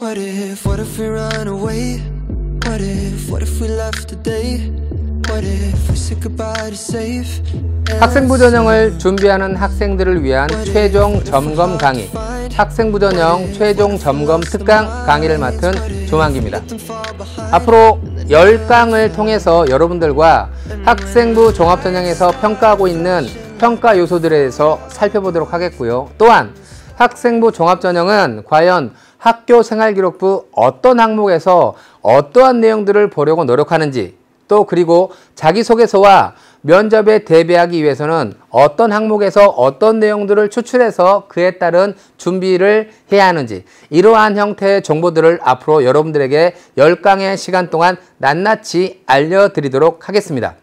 What if, what if we run away? What if, what if we left today? What if we s a i goodbye to safe? 학생부 전형을 준비하는 학생들을 위한 최종 점검 강의 학생부 전형 최종 점검 특강 강의를 맡은 조만기입니다. 앞으로 10강을 통해서 여러분들과 학생부 종합전형에서 평가하고 있는 평가 요소들에 대해서 살펴보도록 하겠고요. 또한 학생부 종합전형은 과연 학교 생활기록부 어떤 항목에서 어떠한 내용들을 보려고 노력하는지 또 그리고 자기소개서와 면접에 대비하기 위해서는 어떤 항목에서 어떤 내용들을 추출해서 그에 따른 준비를 해야 하는지 이러한 형태의 정보들을 앞으로 여러분들에게 열강의 시간 동안 낱낱이 알려드리도록 하겠습니다.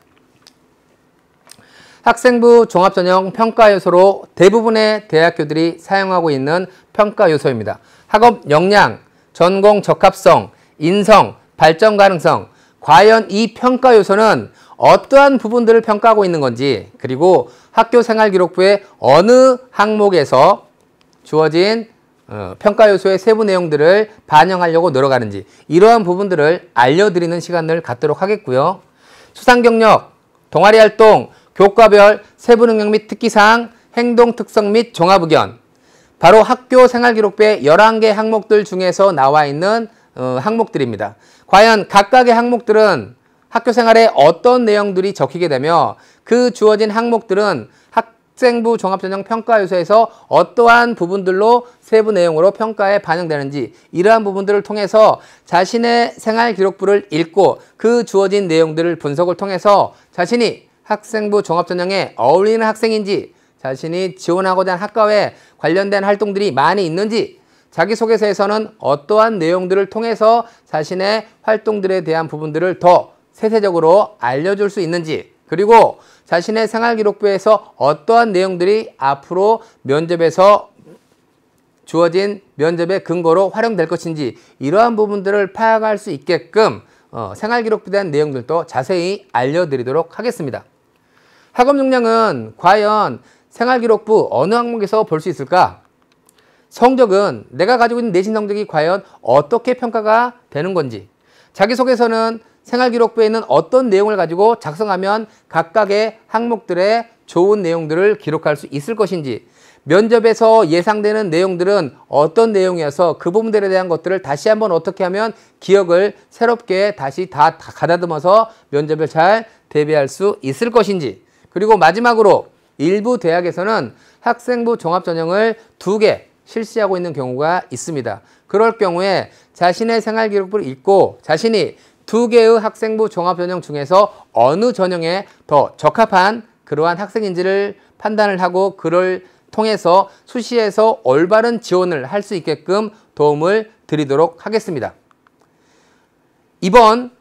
학생부 종합전형 평가 요소로 대부분의 대학교들이 사용하고 있는 평가 요소입니다. 학업 역량, 전공 적합성, 인성, 발전 가능성, 과연 이 평가 요소는 어떠한 부분들을 평가하고 있는 건지 그리고 학교 생활기록부의 어느 항목에서 주어진 어, 평가 요소의 세부 내용들을 반영하려고 노력하는지 이러한 부분들을 알려드리는 시간을 갖도록 하겠고요. 수상 경력, 동아리 활동, 교과별 세부 능력 및 특기사항, 행동 특성 및 종합 의견. 바로 학교 생활기록부의 11개 항목들 중에서 나와 있는 어, 항목들입니다. 과연 각각의 항목들은 학교 생활에 어떤 내용들이 적히게 되며 그 주어진 항목들은 학생부 종합전형 평가 요소에서 어떠한 부분들로 세부 내용으로 평가에 반영되는지 이러한 부분들을 통해서 자신의 생활 기록부를 읽고 그 주어진 내용들을 분석을 통해서 자신이 학생부 종합전형에 어울리는 학생인지 자신이 지원하고자 하는 학과에 관련된 활동들이 많이 있는지 자기소개서에서는 어떠한 내용들을 통해서 자신의 활동들에 대한 부분들을 더 세세적으로 알려줄 수 있는지 그리고 자신의 생활기록부에서 어떠한 내용들이 앞으로 면접에서 주어진 면접의 근거로 활용될 것인지 이러한 부분들을 파악할 수 있게끔 어, 생활기록부에 대한 내용들도 자세히 알려드리도록 하겠습니다. 학업 역량은 과연 생활기록부 어느 항목에서 볼 수 있을까? 성적은 내가 가지고 있는 내신 성적이 과연 어떻게 평가가 되는 건지 자기소개서는 생활기록부에 있는 어떤 내용을 가지고 작성하면 각각의 항목들의 좋은 내용들을 기록할 수 있을 것인지 면접에서 예상되는 내용들은 어떤 내용이어서 그 부분들에 대한 것들을 다시 한번 어떻게 하면 기억을 새롭게 다시 다 가다듬어서 면접을 잘 대비할 수 있을 것인지 그리고 마지막으로 일부 대학에서는 학생부 종합전형을 두 개 실시하고 있는 경우가 있습니다. 그럴 경우에 자신의 생활기록부를 읽고 자신이 두 개의 학생부 종합전형 중에서 어느 전형에 더 적합한 그러한 학생인지를 판단을 하고 그를 통해서 수시에서 올바른 지원을 할 수 있게끔 도움을 드리도록 하겠습니다. 이번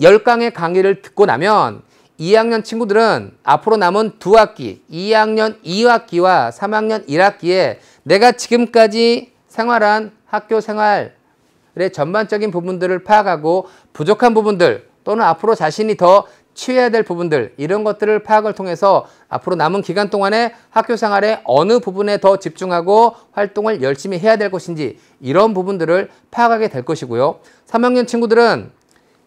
1 0강의 강의를 듣고 나면 2학년 친구들은 앞으로 남은 두 학기, 2학년 2학기와 3학년 1학기에 내가 지금까지 생활한 학교 생활의 전반적인 부분들을 파악하고 부족한 부분들 또는 앞으로 자신이 더 취해야 될 부분들 이런 것들을 파악을 통해서 앞으로 남은 기간 동안에 학교 생활에 어느 부분에 더 집중하고 활동을 열심히 해야 될 것인지 이런 부분들을 파악하게 될 것이고요. 3학년 친구들은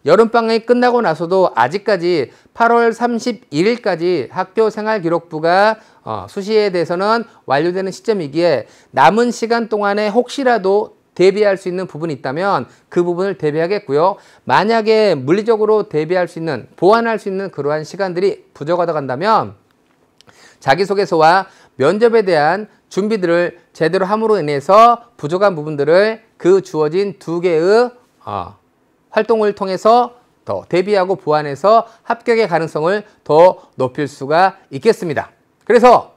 여름방학이 끝나고 나서도 아직까지 8월 31일까지 학교 생활기록부가 어, 수시에 대해서는 완료되는 시점이기에 남은 시간 동안에 혹시라도 대비할 수 있는 부분이 있다면 그 부분을 대비하겠고요. 만약에 물리적으로 대비할 수 있는 보완할 수 있는 그러한 시간들이 부족하다 고한다면 자기소개서와 면접에 대한 준비들을 제대로 함으로 인해서 부족한 부분들을 그 주어진 두 개의 어, 활동을 통해서 더 대비하고 보완해서 합격의 가능성을 더 높일 수가 있겠습니다. 그래서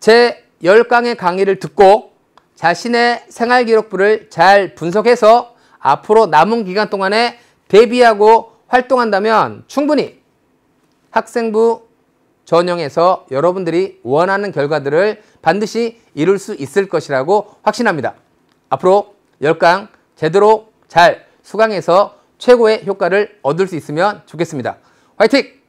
제 10강의 강의를 듣고 자신의 생활기록부를 잘 분석해서 앞으로 남은 기간 동안에 대비하고 활동한다면 충분히 학생부 전형에서 여러분들이 원하는 결과들을 반드시 이룰 수 있을 것이라고 확신합니다. 앞으로 10강 제대로 잘 수강해서 최고의 효과를 얻을 수 있으면 좋겠습니다. 화이팅!